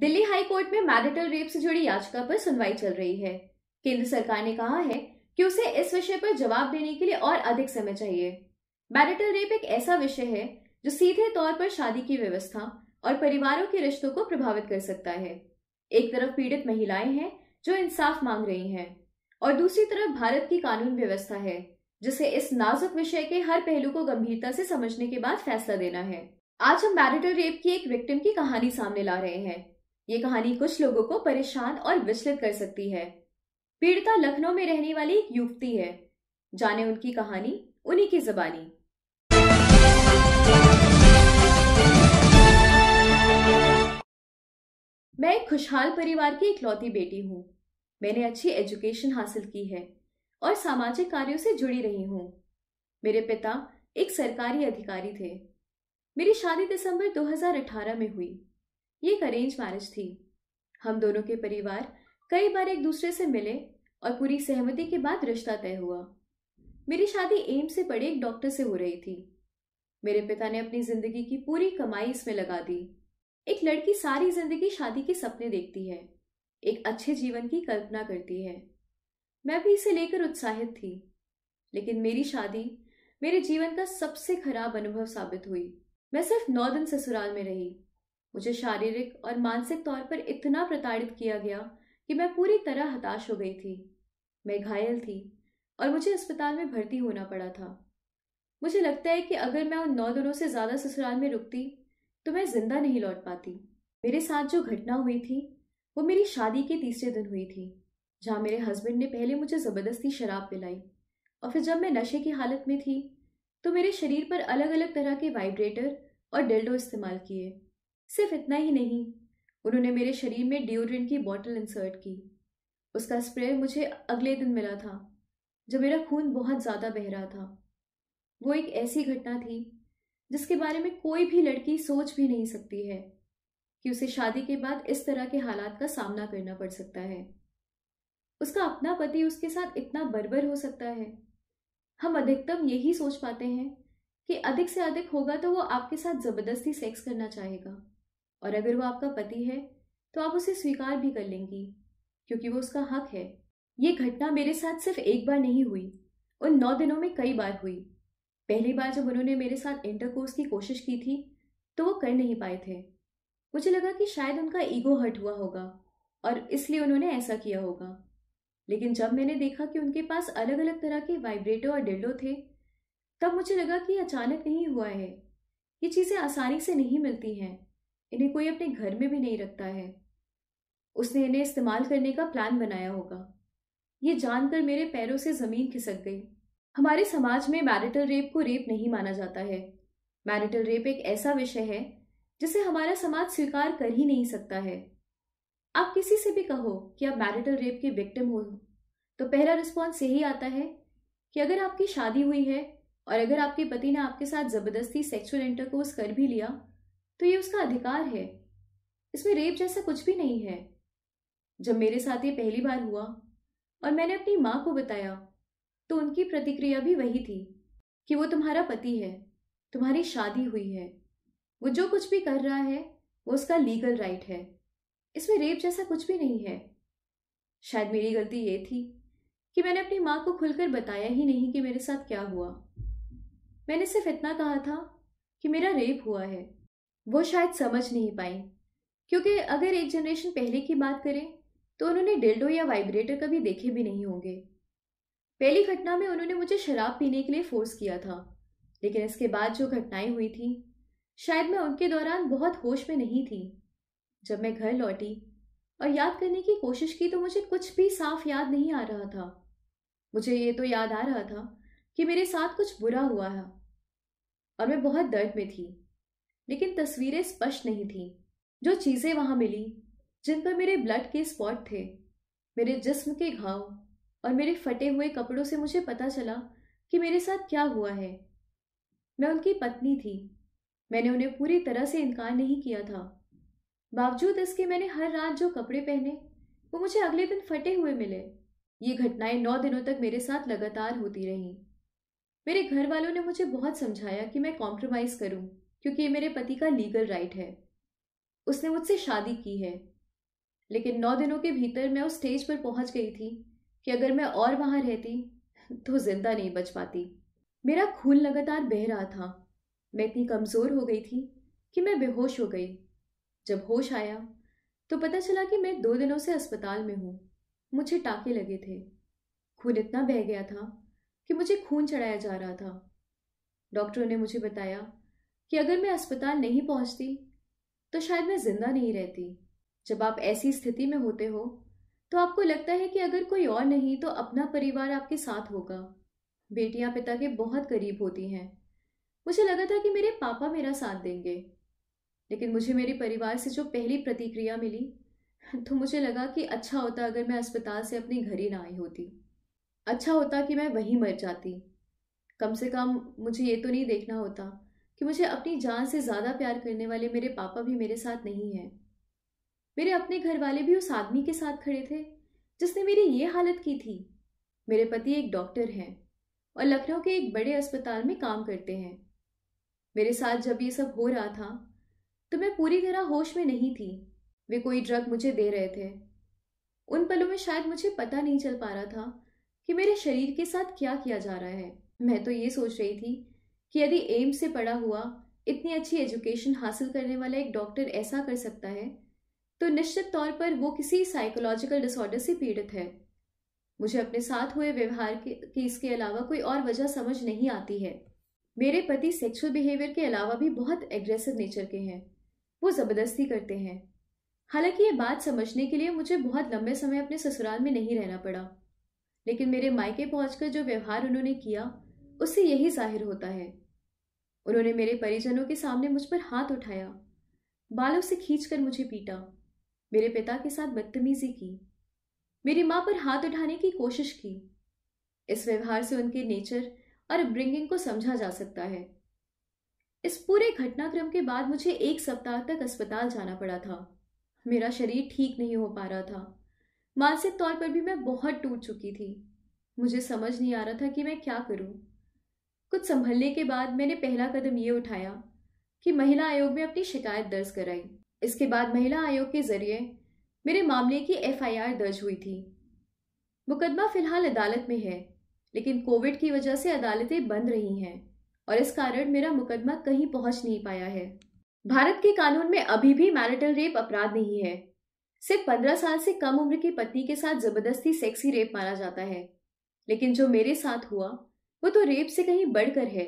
Delhi high court में marital rape से जुड़ी याचिका पर सुनवाई चल रही है केंद्र सरकार ने कहा है कि उसे इस विषय पर जवाब देने के लिए और अधिक समय चाहिए मैरिटल रेप एक ऐसा विषय है जो सीधे तौर पर शादी की व्यवस्था और परिवारों के रिश्तों को प्रभावित कर सकता है एक तरफ पीड़ित महिलाएं हैं जो इंसाफ मांग रही हैं और दूसरी तरफ भारत की कानून व्यवस्था है जिसे इस नाजुक विषय के हर पहलू को गंभीरता से समझने के बाद फैसला देना है आज हम मैरिटल रेप की एक विक्टिम की कहानी सामने ला रहे हैं ये कहानी कुछ लोगों को परेशान और विचलित कर सकती है पीड़िता लखनऊ में रहने वाली एक युवती है जाने उनकी कहानी उन्हीं की जबानी मैं एक खुशहाल परिवार की इकलौती बेटी हूँ मैंने अच्छी एजुकेशन हासिल की है और सामाजिक कार्यों से जुड़ी रही हूँ मेरे पिता एक सरकारी अधिकारी थे मेरी शादी दिसंबर 2018 में हुई ये एक अरेंज मैरिज थी हम दोनों के परिवार कई बार एक दूसरे से मिले और पूरी सहमति के बाद रिश्ता तय हुआ मेरी शादी एम्स से पड़े एक डॉक्टर से हो रही थी मेरे पिता ने अपनी जिंदगी की पूरी कमाई इसमें लगा दी एक लड़की सारी जिंदगी शादी के सपने देखती है एक अच्छे जीवन की कल्पना करती है मैं भी इसे लेकर उत्साहित थी लेकिन मेरी शादी मेरे जीवन का सबसे खराब अनुभव साबित हुई मैं सिर्फ नौ दिन ससुराल में रही मुझे शारीरिक और मानसिक तौर पर इतना प्रताड़ित किया गया कि मैं पूरी तरह हताश हो गई थी मैं घायल थी और मुझे अस्पताल में भर्ती होना पड़ा था मुझे लगता है कि अगर मैं उन नौ दिनों से ज़्यादा ससुराल में रुकती तो मैं जिंदा नहीं लौट पाती मेरे साथ जो घटना हुई थी वो मेरी शादी के तीसरे दिन हुई थी जहाँ मेरे हस्बैंड ने पहले मुझे ज़बरदस्ती शराब पिलाई और फिर जब मैं नशे की हालत में थी तो मेरे शरीर पर अलग अलग तरह के वाइब्रेटर और डेल्डो इस्तेमाल किए सिर्फ इतना ही नहीं उन्होंने मेरे शरीर में डिओड्रेंट की बॉटल इंसर्ट की उसका स्प्रे मुझे अगले दिन मिला था जब मेरा खून बहुत ज़्यादा बह रहा था वो एक ऐसी घटना थी जिसके बारे में कोई भी लड़की सोच भी नहीं सकती है कि उसे शादी के बाद इस तरह के हालात का सामना करना पड़ सकता है उसका अपना पति उसके साथ इतना बर्बर हो सकता है हम अधिकतम यही सोच पाते हैं कि अधिक से अधिक होगा तो वो आपके साथ ज़बरदस्ती सेक्स करना चाहेगा और अगर वो आपका पति है तो आप उसे स्वीकार भी कर लेंगी क्योंकि वो उसका हक है ये घटना मेरे साथ सिर्फ एक बार नहीं हुई उन नौ दिनों में कई बार हुई पहली बार जब उन्होंने मेरे साथ इंटरकोर्स की कोशिश की थी तो वो कर नहीं पाए थे मुझे लगा कि शायद उनका ईगो हर्ट हुआ होगा और इसलिए उन्होंने ऐसा किया होगा लेकिन जब मैंने देखा कि उनके पास अलग अलग तरह के वाइब्रेटो और डिल्डो थे तब मुझे लगा कि अचानक नहीं हुआ है ये चीज़ें आसानी से नहीं मिलती हैं इन्हें कोई अपने घर में भी नहीं रखता है उसने इन्हें इस्तेमाल करने का प्लान बनाया होगा ये जानकर मेरे पैरों से ज़मीन खिसक गई हमारे समाज में मैरिटल रेप को रेप नहीं माना जाता है मैरिटल रेप एक ऐसा विषय है जिसे हमारा समाज स्वीकार कर ही नहीं सकता है आप किसी से भी कहो कि आप मैरिटल रेप के विक्टिम हो तो पहला रिस्पॉन्स यही आता है कि अगर आपकी शादी हुई है और अगर आपके पति ने आपके साथ ज़बरदस्ती सेक्सुअल इंटरकोर्स कर भी लिया तो ये उसका अधिकार है इसमें रेप जैसा कुछ भी नहीं है जब मेरे साथ ये पहली बार हुआ और मैंने अपनी माँ को बताया तो उनकी प्रतिक्रिया भी वही थी कि वो तुम्हारा पति है तुम्हारी शादी हुई है वो जो कुछ भी कर रहा है वो उसका लीगल राइट है इसमें रेप जैसा कुछ भी नहीं है शायद मेरी गलती ये थी कि मैंने अपनी माँ को खुलकर बताया ही नहीं कि मेरे साथ क्या हुआ मैंने सिर्फ इतना कहा था कि मेरा रेप हुआ है वो शायद समझ नहीं पाई क्योंकि अगर एक जनरेशन पहले की बात करें तो उन्होंने डेल्डो या वाइब्रेटर कभी देखे भी नहीं होंगे पहली घटना में उन्होंने मुझे शराब पीने के लिए फोर्स किया था लेकिन इसके बाद जो घटनाएं हुई थी शायद मैं उनके दौरान बहुत होश में नहीं थी जब मैं घर लौटी और याद करने की कोशिश की तो मुझे कुछ भी साफ याद नहीं आ रहा था मुझे ये तो याद आ रहा था कि मेरे साथ कुछ बुरा हुआ है और मैं बहुत दर्द में थी लेकिन तस्वीरें स्पष्ट नहीं थीं जो चीज़ें वहाँ मिली जिन पर मेरे ब्लड के स्पॉट थे मेरे जिस्म के घाव और मेरे फटे हुए कपड़ों से मुझे पता चला कि मेरे साथ क्या हुआ है मैं उनकी पत्नी थी मैंने उन्हें पूरी तरह से इनकार नहीं किया था बावजूद इसके मैंने हर रात जो कपड़े पहने वो मुझे अगले दिन फटे हुए मिले ये घटनाएं नौ दिनों तक मेरे साथ लगातार होती रहीं मेरे घर वालों ने मुझे बहुत समझाया कि मैं कॉम्प्रोमाइज़ करूं क्योंकि ये मेरे पति का लीगल राइट है उसने मुझसे शादी की है लेकिन नौ दिनों के भीतर मैं उस स्टेज पर पहुंच गई थी कि अगर मैं और वहाँ रहती तो जिंदा नहीं बच पाती मेरा खून लगातार बह रहा था मैं इतनी कमज़ोर हो गई थी कि मैं बेहोश हो गई जब होश आया तो पता चला कि मैं दो दिनों से अस्पताल में हूँ मुझे टाके लगे थे खून इतना बह गया था कि मुझे खून चढ़ाया जा रहा था डॉक्टरों ने मुझे बताया कि अगर मैं अस्पताल नहीं पहुंचती तो शायद मैं जिंदा नहीं रहती जब आप ऐसी स्थिति में होते हो तो आपको लगता है कि अगर कोई और नहीं तो अपना परिवार आपके साथ होगा बेटियां पिता के बहुत करीब होती हैं मुझे लगा था कि मेरे पापा मेरा साथ देंगे लेकिन मुझे मेरे परिवार से जो पहली प्रतिक्रिया मिली तो मुझे लगा कि अच्छा होता अगर मैं अस्पताल से अपने घर ही ना आई होती अच्छा होता कि मैं वहीं मर जाती कम से कम मुझे ये तो नहीं देखना होता कि मुझे अपनी जान से ज़्यादा प्यार करने वाले मेरे पापा भी मेरे साथ नहीं हैं मेरे अपने घर वाले भी उस आदमी के साथ खड़े थे जिसने मेरी ये हालत की थी मेरे पति एक डॉक्टर हैं और लखनऊ के एक बड़े अस्पताल में काम करते हैं मेरे साथ जब ये सब हो रहा था तो मैं पूरी तरह होश में नहीं थी वे कोई ड्रग मुझे दे रहे थे उन पलों में शायद मुझे पता नहीं चल पा रहा था कि मेरे शरीर के साथ क्या किया जा रहा है मैं तो ये सोच रही थी कि यदि एम्स से पढ़ा हुआ इतनी अच्छी एजुकेशन हासिल करने वाला एक डॉक्टर ऐसा कर सकता है तो निश्चित तौर पर वो किसी साइकोलॉजिकल डिसऑर्डर से पीड़ित है मुझे अपने साथ हुए व्यवहार के, के इसके अलावा कोई और वजह समझ नहीं आती है मेरे पति सेक्सुअल बिहेवियर के अलावा भी बहुत एग्रेसिव नेचर के हैं वो ज़बरदस्ती करते हैं हालांकि ये बात समझने के लिए मुझे बहुत लंबे समय अपने ससुराल में नहीं रहना पड़ा लेकिन मेरे मायके पहुंचकर जो व्यवहार उन्होंने किया उससे यही जाहिर होता है उन्होंने मेरे परिजनों के सामने मुझ पर हाथ उठाया बालों से खींचकर मुझे पीटा मेरे पिता के साथ बदतमीजी की मेरी माँ पर हाथ उठाने की कोशिश की इस व्यवहार से उनके नेचर और अपब्रिंगिंग को समझा जा सकता है इस पूरे घटनाक्रम के बाद मुझे एक सप्ताह तक अस्पताल जाना पड़ा था मेरा शरीर ठीक नहीं हो पा रहा था मानसिक तौर पर भी मैं बहुत टूट चुकी थी मुझे समझ नहीं आ रहा था कि मैं क्या करूं कुछ संभलने के बाद मैंने पहला कदम ये उठाया कि महिला आयोग में अपनी शिकायत दर्ज कराई इसके बाद महिला आयोग के जरिए मेरे मामले की एफआईआर दर्ज हुई थी मुकदमा फिलहाल अदालत में है लेकिन कोविड की वजह से अदालतें बंद रही हैं और इस कारण मेरा मुकदमा कहीं पहुंच नहीं पाया है भारत के कानून में अभी भी मैरिटल रेप अपराध नहीं है सिर्फ पंद्रह साल से कम उम्र की पत्नी के साथ जबरदस्ती सेक्सी रेप माना जाता है लेकिन जो मेरे साथ हुआ वो तो रेप से कहीं बढ़कर है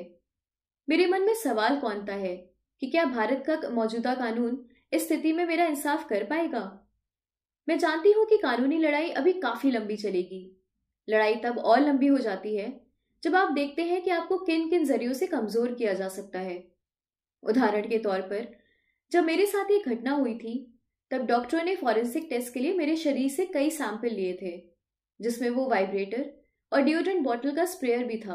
मेरे मन में सवाल कौनता है कि क्या भारत का मौजूदा कानून इस स्थिति में मेरा इंसाफ कर पाएगा मैं जानती हूं कि कानूनी लड़ाई अभी काफी लंबी चलेगी लड़ाई तब और लंबी हो जाती है जब आप देखते हैं कि आपको किन किन जरियों से कमजोर किया जा सकता है उदाहरण के तौर पर जब मेरे साथ ये घटना हुई थी तब डॉक्टरों ने फॉरेंसिक टेस्ट के लिए मेरे शरीर से कई सैंपल लिए थे जिसमें वो वाइब्रेटर और डिओड्रेंट बॉटल का स्प्रेयर भी था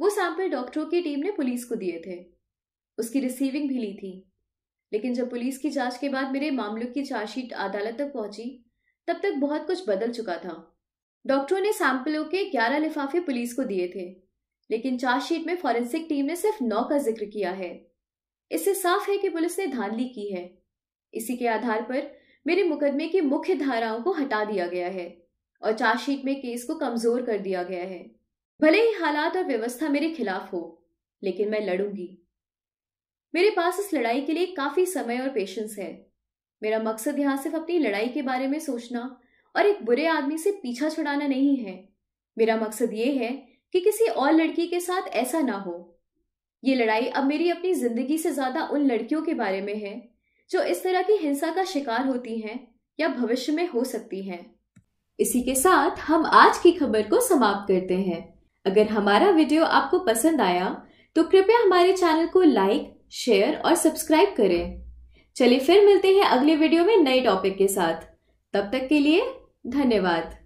वो सैंपल डॉक्टरों की टीम ने पुलिस को दिए थे उसकी रिसीविंग भी ली थी लेकिन जब पुलिस की जांच के बाद मेरे मामलों की चार्जशीट अदालत तक पहुंची तब तक बहुत कुछ बदल चुका था डॉक्टरों ने सैंपलों के ग्यारह लिफाफे पुलिस को दिए थे लेकिन चार्जशीट में फॉरेंसिक टीम ने सिर्फ नौ का जिक्र किया है इससे साफ है कि पुलिस ने धांधली की है इसी के आधार पर मेरे मुकदमे की मुख्य धाराओं को हटा दिया गया है और चार्जशीट में केस को कमजोर कर दिया गया है भले ही हालात और व्यवस्था मेरे खिलाफ हो लेकिन मैं लड़ूंगी मेरे पास इस लड़ाई के लिए काफी समय और पेशेंस है मेरा मकसद यहां सिर्फ अपनी लड़ाई के बारे में सोचना और एक बुरे आदमी से पीछा छुड़ाना नहीं है मेरा मकसद ये है कि किसी और लड़की के साथ ऐसा ना हो ये लड़ाई अब मेरी अपनी जिंदगी से ज्यादा उन लड़कियों के बारे में है जो इस तरह की हिंसा का शिकार होती हैं या भविष्य में हो सकती हैं इसी के साथ हम आज की खबर को समाप्त करते हैं अगर हमारा वीडियो आपको पसंद आया तो कृपया हमारे चैनल को लाइक शेयर और सब्सक्राइब करें चलिए फिर मिलते हैं अगले वीडियो में नए टॉपिक के साथ तब तक के लिए धन्यवाद